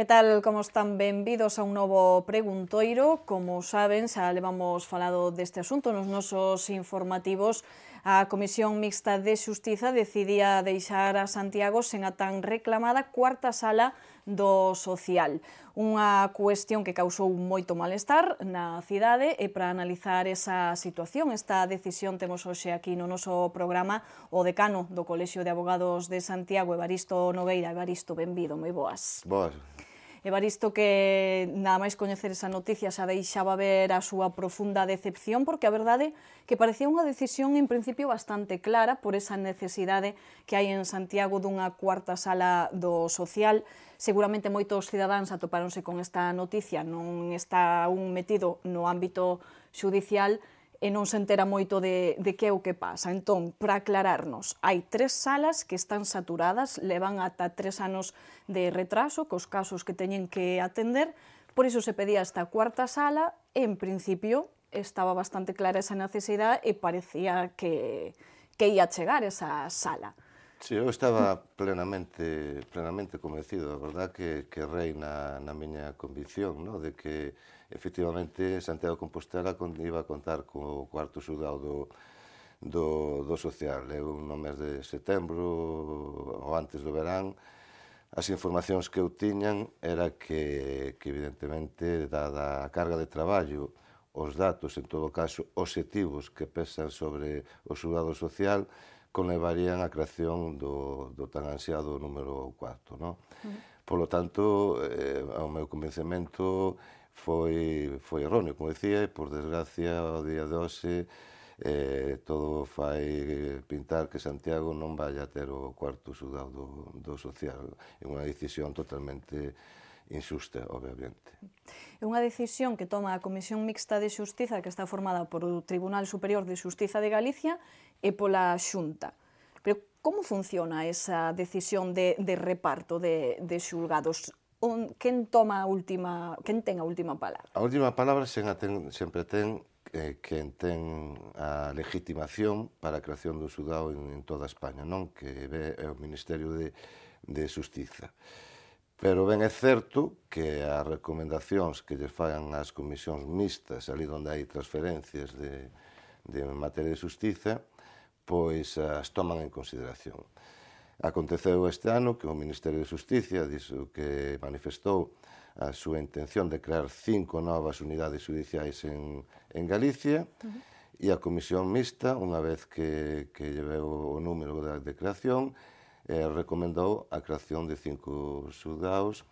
Que tal, como están? Benvidos a un novo preguntoiro. Como saben, xa levamos falado deste asunto nos nosos informativos. A Comisión Mixta de Xustiza decidía deixar a Santiago sen a tan reclamada cuarta sala do social. Unha cuestión que causou moito malestar na cidade e para analizar esa situación, esta decisión temos hoxe aquí no noso programa o decano do Colexio de Abogados de Santiago, Evaristo Nogueira. Evaristo, benvido, moi boas. Boas. Evaristo que nada máis coñecer esa noticia xa deixaba ver a súa profunda decepción porque a verdade que parecía unha decisión en principio bastante clara por esa necesidade que hai en Santiago dunha cuarta sala do social. Seguramente moitos cidadáns atoparonse con esta noticia, non está un metido no ámbito xudicial, e non se entera moito de, de que é o que pasa. Entón, para aclararnos, hai tres salas que están saturadas, levan ata tres anos de retraso cos casos que teñen que atender, por iso se pedía esta cuarta sala, e en principio estaba bastante clara esa necesidade e parecía que, que ia chegar esa sala. Sí, eu estaba plenamente, plenamente convencido, a verdad que, que rei na, na miña convicción, no? de que efectivamente Santiago Compostela iba a contar co cuarto xudao do, do, do social. un no mes de setembro ou antes do verán as informacións que eu tiñan era que, que evidentemente dada a carga de traballo os datos, en todo caso, objetivos que pesan sobre o xudado social conlevarían a creación do, do tan ansiado número 4. No? Uh -huh. tanto, eh, ao meu convencemento, foi, foi erróneo, como decía, e por desgracia o día de hoxe eh, todo fai pintar que Santiago non vai a ter o cuarto xudado do, do social. É unha decisión totalmente insusta, obviamente. É unha decisión que toma a Comisión Mixta de Xustiza que está formada por o Tribunal Superior de Xustiza de Galicia e pola Xunta. Pero como funciona esa decisión de, de reparto de, de xulgados? un, quen toma a última, quen ten a última palabra? A última palabra sen a ten, sempre ten eh, quen ten a legitimación para a creación do xudado en, en toda España, non? Que é o Ministerio de, de Justiza. Pero ben é certo que as recomendacións que lle fagan as comisións mixtas, ali onde hai transferencias de, de materia de justiza, pois as toman en consideración. Aconteceu este ano que o Ministerio de Justicia dixo que manifestou a súa intención de crear cinco novas unidades judiciais en, en Galicia uh -huh. e a Comisión Mixta, unha vez que, que lleveu o número da de creación, eh, recomendou a creación de cinco xudaos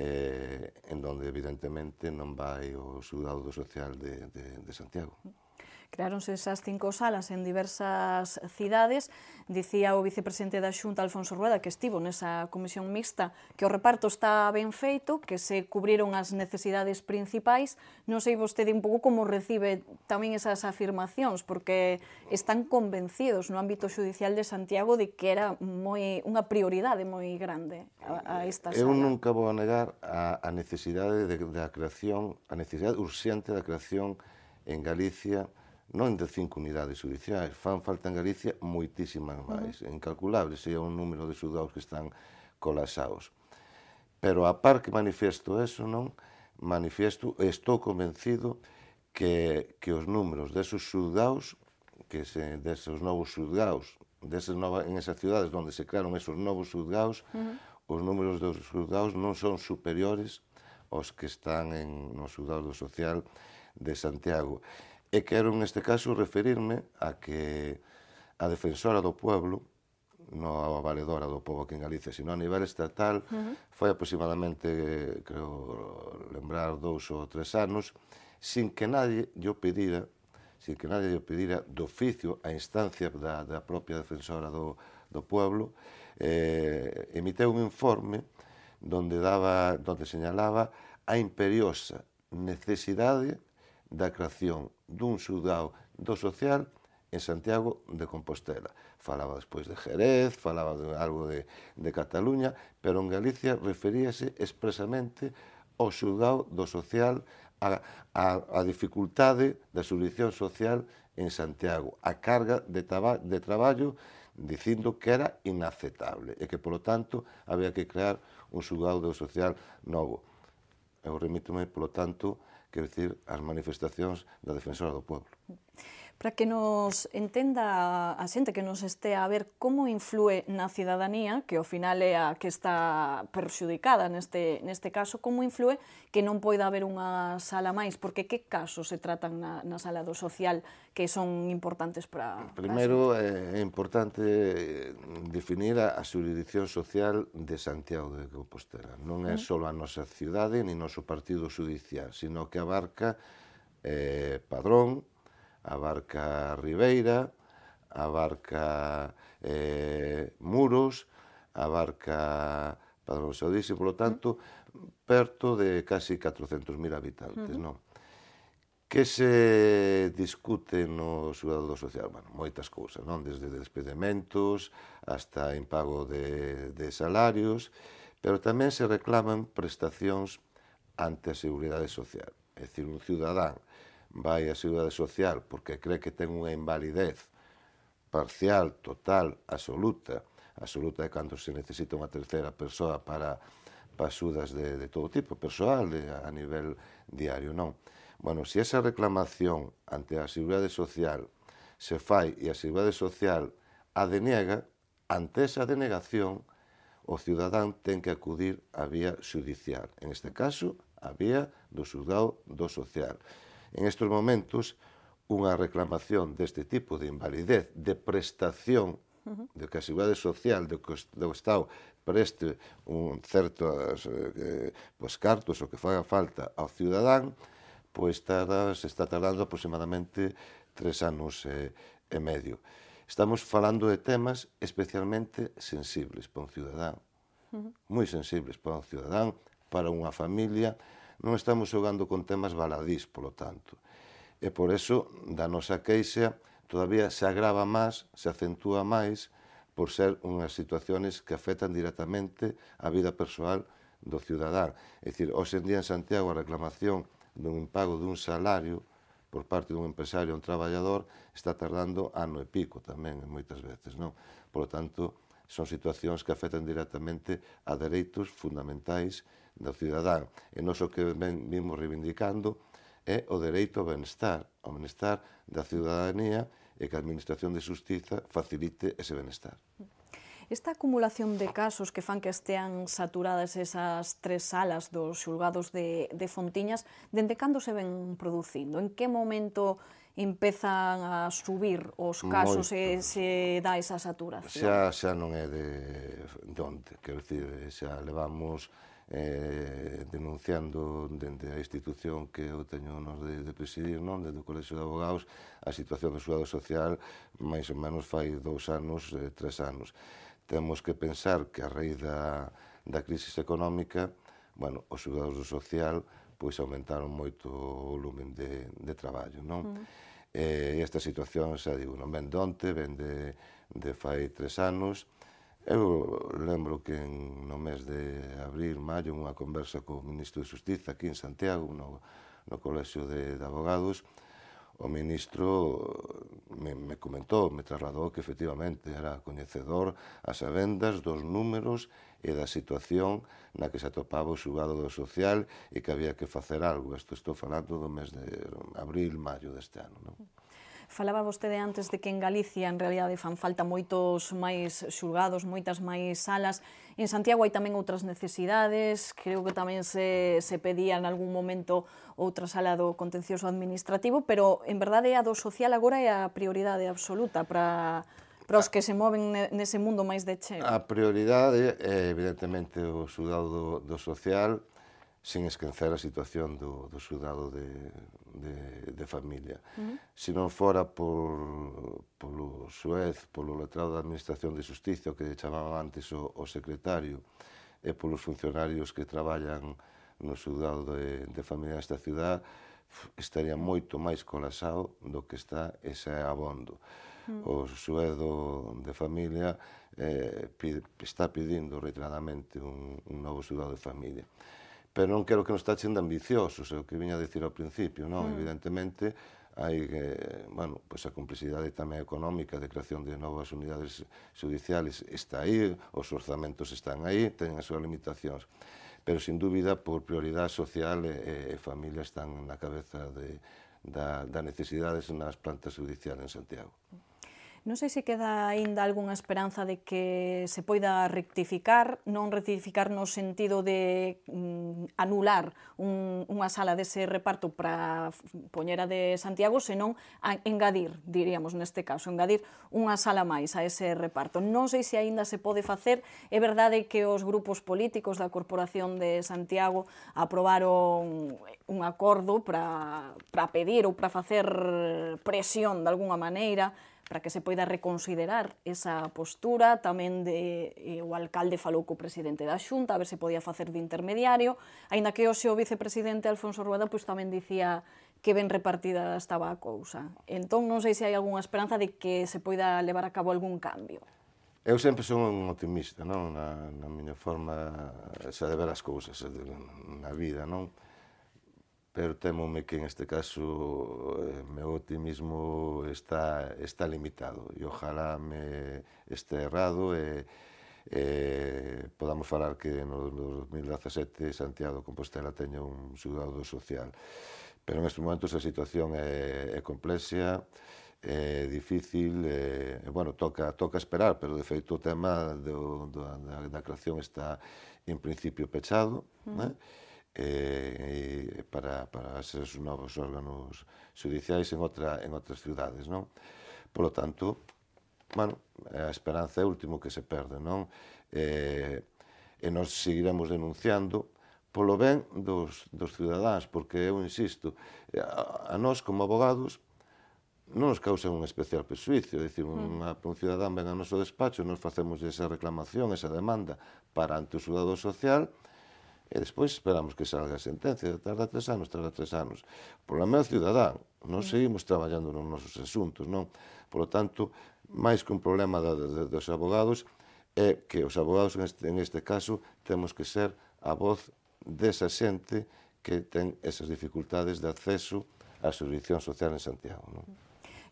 eh, en donde evidentemente non vai o xudado do social de, de, de Santiago. Uh -huh. Creáronse esas cinco salas en diversas cidades. Dicía o vicepresidente da Xunta, Alfonso Rueda, que estivo nesa comisión mixta, que o reparto está ben feito, que se cubriron as necesidades principais. Non sei vostede un pouco como recibe tamén esas afirmacións, porque están convencidos no ámbito judicial de Santiago de que era moi unha prioridade moi grande a, a esta sala. Eu nunca vou a negar a, a necesidade de, da creación, a necesidade urxente da creación en Galicia non de cinco unidades judiciais, fan falta en Galicia moitísimas máis, uh -huh. incalculables, é un número de xudados que están colasados. Pero a par que manifiesto eso, non, manifiesto, estou convencido que, que os números desos xudados, que se, desos novos xulgados, deses novas, en esas cidades onde se crearon esos novos xudados, uh -huh. os números dos xudados non son superiores aos que están en, no xudado social de Santiago. E quero neste caso referirme a que a defensora do pueblo, non a valedora do povo aquí en Galicia, sino a nivel estatal, uh -huh. foi aproximadamente, creo lembrar, dous ou tres anos, sin que nadie yo pedira, sin que nadie yo pedira do oficio a instancia da, da propia defensora do, do pueblo, eh, emiteu un informe donde, daba, donde señalaba a imperiosa necesidade da creación dun xudao do social en Santiago de Compostela. Falaba despois de Jerez, falaba de algo de, de Cataluña, pero en Galicia referíase expresamente ao xudao do social, a, a, a dificultade da solución social en Santiago, a carga de, taba, de traballo dicindo que era inaceptable e que, polo tanto, había que crear un xugado social novo. Eu remítome, polo tanto, quero dicir, as manifestacións da Defensora do pobo. Para que nos entenda a xente que nos estea a ver como influe na cidadanía, que ao final é a que está perxudicada neste, neste caso, como influe que non poida haber unha sala máis, porque que casos se tratan na, na sala do social que son importantes para... Primeiro, é importante definir a, a xurisdicción social de Santiago de Compostela. Non é só a nosa cidade, ni noso partido judicial, sino que abarca eh, Padrón, abarca Ribeira, abarca eh, Muros, abarca Padrón Saudís e, polo tanto, perto de casi 400.000 habitantes, uh -huh. non? Que se discute no xurado social? Bueno, moitas cousas, non? Desde despedimentos hasta impago de, de salarios, pero tamén se reclaman prestacións ante a Seguridade Social. É dicir, un ciudadán vai a Seguridade Social porque cree que ten unha invalidez parcial, total, absoluta, absoluta é cando se necesita unha terceira persoa para pasudas de, de todo tipo, persoal, de, a nivel diario, non. Bueno, se esa reclamación ante a Seguridade Social se fai e a Seguridade Social a deniega, ante esa denegación, o ciudadán ten que acudir á vía judicial. En este caso, a vía do xudado do social en estes momentos unha reclamación deste tipo de invalidez, de prestación de que a Seguridade Social do, do Estado preste un certo eh, pues, cartos o que faga falta ao cidadán, pois tarda, se está tardando aproximadamente tres anos eh, e medio. Estamos falando de temas especialmente sensibles para un cidadán, uh -huh. moi sensibles para un cidadán, para unha familia, Non estamos xogando con temas baladís, polo tanto. E por eso, da nosa queixa, todavía se agrava máis, se acentúa máis, por ser unhas situaciones que afectan directamente a vida persoal do cidadán. É dicir, hoxe en día en Santiago a reclamación dun impago dun salario por parte dun empresario ou un traballador está tardando ano e pico tamén moitas veces, non? Por lo tanto, son situacións que afectan directamente a dereitos fundamentais do cidadán. E nós o que ven, vimos reivindicando é o dereito ao benestar, ao benestar da ciudadanía e que a Administración de Justiza facilite ese benestar. Esta acumulación de casos que fan que estean saturadas esas tres salas dos xulgados de, de Fontiñas, dende cando se ven producindo? En que momento empezan a subir os casos Moito. e se dá esa saturación? Xa, xa non é de, de onde, quero dicir, xa levamos eh, denunciando dende a institución que eu teño nos de, de presidir, non? Dende o Colexio de Abogados, a situación do xudado social máis ou menos fai dous anos, eh, tres anos. Temos que pensar que a raíz da, da crisis económica, bueno, os xugados do social pois aumentaron moito o volumen de, de traballo, non? Mm. eh, esta situación, xa digo, non ven de onte, ven de, de fai tres anos, Eu lembro que en, no mes de abril, maio, unha conversa co ministro de Justiza aquí en Santiago, no, no Colexio de, de Abogados, o ministro me, me comentou, me trasladou que efectivamente era coñecedor as avendas dos números e da situación na que se atopaba o xugado do social e que había que facer algo. Isto estou falando do mes de abril, maio deste ano. Non? Falaba vostede antes de que en Galicia en realidade fan falta moitos máis xulgados, moitas máis salas. En Santiago hai tamén outras necesidades, creo que tamén se, se pedía en algún momento outra sala do contencioso administrativo, pero en verdade a do social agora é a prioridade absoluta para para os que se moven nese mundo máis de cheo? A prioridade é evidentemente o xudado do, do social sin esquecer a situación do, do xudado de, de, de familia. Uh -huh. Se non fora por, polo Suez, polo letrado da Administración de Justicia, que chamaba antes o, o secretario, e polos funcionarios que traballan no xudado de, de familia desta cidade, estaría moito máis colasado do que está ese xa abondo. O suedo de familia eh, pide, está pedindo reiteradamente un, un novo xudado de familia pero non quero que nos tachen de ambiciosos, é o que viña a dicir ao principio, non? Mm. Evidentemente, hai, eh, bueno, pois a complexidade tamén económica de creación de novas unidades judiciales está aí, os orzamentos están aí, teñen as súas limitacións, pero sin dúbida por prioridade social e, eh, e eh, familia están na cabeza de, da, da necesidades nas plantas judiciales en Santiago. Mm. Non sei se queda aínda algunha esperanza de que se poida rectificar, non rectificar no sentido de mm, anular un, unha sala dese reparto para poñera de Santiago, senón a engadir, diríamos neste caso, engadir unha sala máis a ese reparto. Non sei se aínda se pode facer, é verdade que os grupos políticos da Corporación de Santiago aprobaron un acordo para, para pedir ou para facer presión de alguna maneira para que se poida reconsiderar esa postura, tamén de eh, o alcalde falou co presidente da Xunta, a ver se podía facer de intermediario, aínda que hoxe o vicepresidente Alfonso Rueda pois tamén dicía que ben repartida estaba a cousa. Entón non sei se hai algunha esperanza de que se poida levar a cabo algún cambio. Eu sempre son un optimista, non? Na, na miña forma xa de ver as cousas, na vida, non? pero temome que en este caso eh, meu optimismo está, está limitado e ojalá me este errado e, e podamos falar que no 2017 Santiago Compostela teña un xudado social. Pero en estes momentos a situación é, é complexa, é difícil, é, bueno, toca, toca esperar, pero de feito o tema do, do, da, da creación está en principio pechado, mm. né? Eh, eh, para, para esos novos órganos judiciais en, outra, en outras ciudades, non? Por lo tanto, bueno, a esperanza é o último que se perde, non? Eh, e nos seguiremos denunciando polo ben dos, dos ciudadáns, porque eu insisto, a, a nós como abogados non nos causa un especial persuicio, é dicir, mm. unha, un ciudadán ven ao noso despacho, nos facemos esa reclamación, esa demanda para ante o xudado social, E despois esperamos que salga a sentencia, tarda tres anos, tarda tres anos. O problema é o cidadán, non mm. seguimos traballando nos nosos asuntos, non? Por lo tanto, máis que un problema da, da, dos abogados, é que os abogados en este, en este caso temos que ser a voz desa xente que ten esas dificultades de acceso á subvención social en Santiago. Non?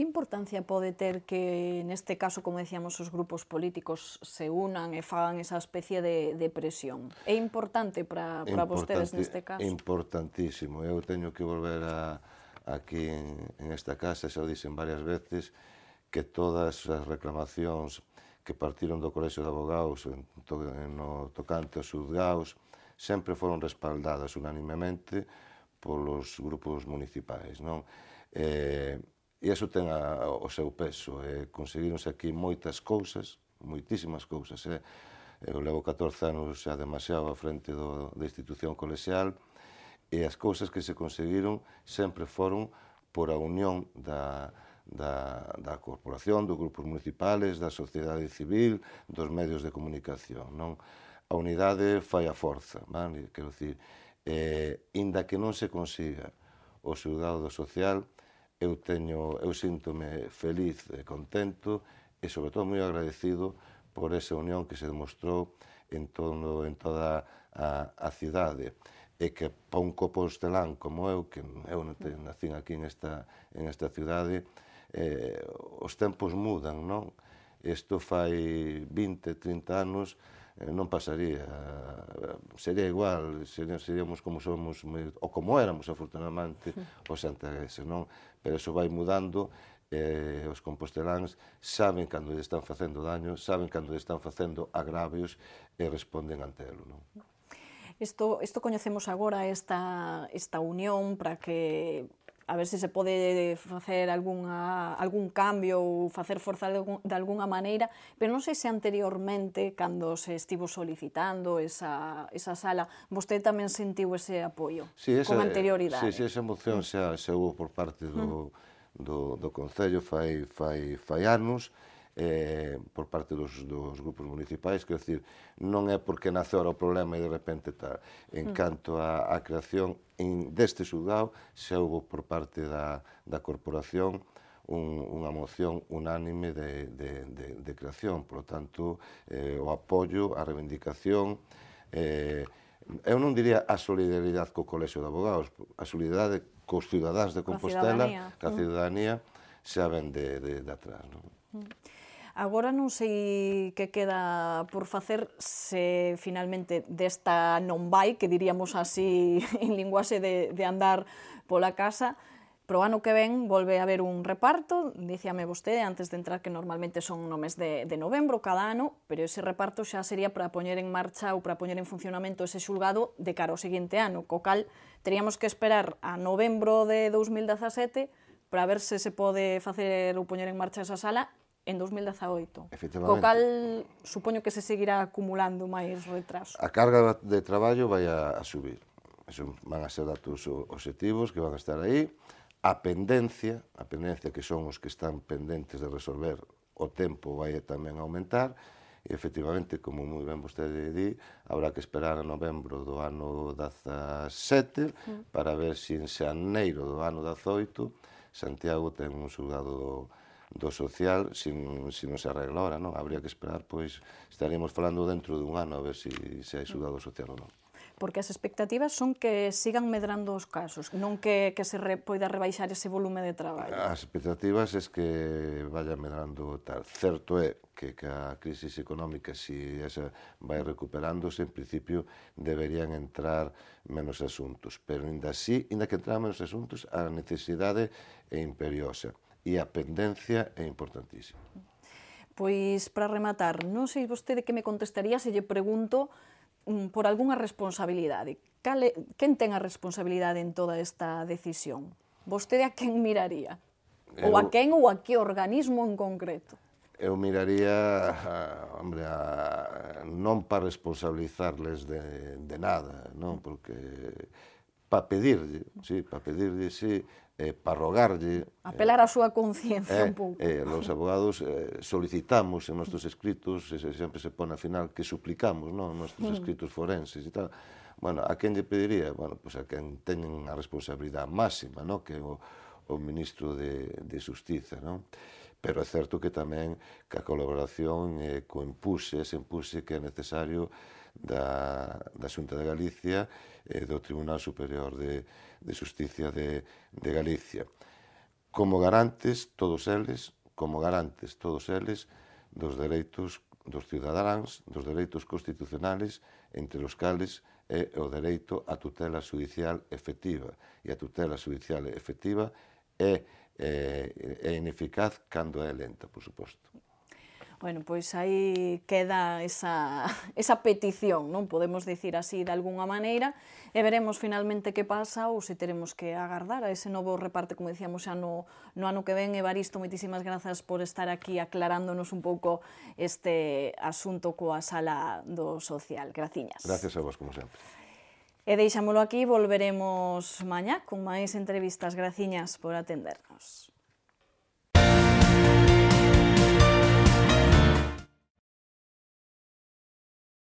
Que importancia pode ter que, neste caso, como decíamos, os grupos políticos se unan e fagan esa especie de, de presión? É importante para vostedes neste caso? Importantísimo. Eu teño que volver a, aquí en, en esta casa, xa o dicen varias veces, que todas as reclamacións que partiron do Colegio de Abogados en, to, en no tocante aos juzgados sempre foron respaldadas unanimemente polos grupos municipais. Non? Eh, E eso ten a, o seu peso. E conseguironse aquí moitas cousas, moitísimas cousas. Eh. eu levo 14 anos xa demasiado á frente do, da institución colexial e as cousas que se conseguiron sempre foron por a unión da, da, da corporación, dos grupos municipales, da sociedade civil, dos medios de comunicación. Non? A unidade fai a forza, vale? quero dicir, eh, inda que non se consiga o xudado social, eu teño, eu sinto-me feliz e contento e sobre todo moi agradecido por esa unión que se demostrou en todo en toda a, a cidade e que pa un compostelán como eu, que eu non teño nacín aquí en esta, en esta cidade, eh, os tempos mudan, non? Isto fai 20, 30 anos, Eh, non pasaría eh, sería igual sería, seríamos como somos ou como éramos afortunadamente os santagueses non pero eso vai mudando eh, os composteláns saben cando lle están facendo daño, saben cando lle están facendo agravios e responden ante elo. Non? Isto, isto coñecemos agora esta, esta unión para que a ver se se pode facer algunha, algún cambio ou facer forza de, algunha maneira, pero non sei se anteriormente, cando se estivo solicitando esa, esa sala, vostede tamén sentiu ese apoio sí, esa, con anterioridade. Sí, sí, esa moción xa, xa por parte do, mm. do, do Concello fai, fai, fai anos, e eh, por parte dos, dos grupos municipais, quer dizer, non é porque nace ora o problema e de repente tal. En mm. canto a, a creación en, deste xudado, xa houve por parte da, da corporación un, unha moción unánime de, de, de, de creación, por lo tanto, eh, o apoio, a reivindicación, eh, eu non diría a solidaridade co Colexo de Abogados, a solidaridade cos cidadáns de Compostela, ca cidadanía, mm. ciudadanía xa ven de, de, de atrás. Non? Mm. Agora non sei que queda por facer se finalmente desta non vai, que diríamos así en linguaxe de, de andar pola casa, pro ano que ven volve a haber un reparto, dicíame vostede antes de entrar que normalmente son no mes de, de novembro cada ano, pero ese reparto xa sería para poñer en marcha ou para poñer en funcionamento ese xulgado de cara ao seguinte ano, co cal teríamos que esperar a novembro de 2017 para ver se se pode facer ou poñer en marcha esa sala en 2018. Co cal, supoño que se seguirá acumulando máis retraso. A carga de traballo vai a, a subir. Eso van a ser datos objetivos que van a estar aí. A pendencia, a pendencia que son os que están pendentes de resolver o tempo vai tamén aumentar e efectivamente, como moi ben vostede di, habrá que esperar a novembro do ano 17 mm. para ver se en xaneiro do ano 18 Santiago ten un xulgado do do social se, si non se arregla non? Habría que esperar, pois estaríamos falando dentro dun ano a ver se, se hai xudado o social ou non. Porque as expectativas son que sigan medrando os casos, non que, que se re, poida rebaixar ese volume de traballo. As expectativas é que vaya medrando tal. Certo é que, que a crisis económica, se si esa vai recuperándose, en principio deberían entrar menos asuntos. Pero, ainda así, ainda que entran menos asuntos, a necesidade é imperiosa e a pendencia é importantísima. Pois, para rematar, non sei vostede que me contestaría se lle pregunto um, por algunha responsabilidade. Cale, quen ten a responsabilidade en toda esta decisión? Vostede a quen miraría? ou a quen ou a que organismo en concreto? Eu miraría, hombre, a, non para responsabilizarles de, de nada, non? Porque para pedirlle, sí, para pedirlle, sí, eh, para rogarlle... Apelar eh, a súa conciencia eh, un pouco. Eh, os abogados eh, solicitamos en nostros escritos, se, sempre se pone a final que suplicamos, non? Nostros mm. escritos forenses e tal. Bueno, a quen lle pediría? Bueno, pois pues a quen teñen a responsabilidade máxima, non? Que o, o ministro de, de Justiza, non? Pero é certo que tamén que a colaboración eh, co impulse, se impulse que é necesario da, da Xunta de Galicia e do Tribunal Superior de, de Justicia de, de Galicia. Como garantes, todos eles, como garantes, todos eles, dos dereitos dos cidadáns, dos dereitos constitucionales, entre os cales é o dereito á tutela judicial efectiva. E a tutela judicial efectiva é, é, eh, é ineficaz cando é lenta, por suposto. Bueno, pois aí queda esa, esa petición, non podemos dicir así de alguna maneira, e veremos finalmente que pasa ou se teremos que agardar a ese novo reparte, como dicíamos xa no, no ano que ven. Evaristo, moitísimas grazas por estar aquí aclarándonos un pouco este asunto coa sala do social. Graciñas. Gracias a vos, como sempre. E deixámolo aquí, volveremos mañá con máis entrevistas. Graciñas por atendernos.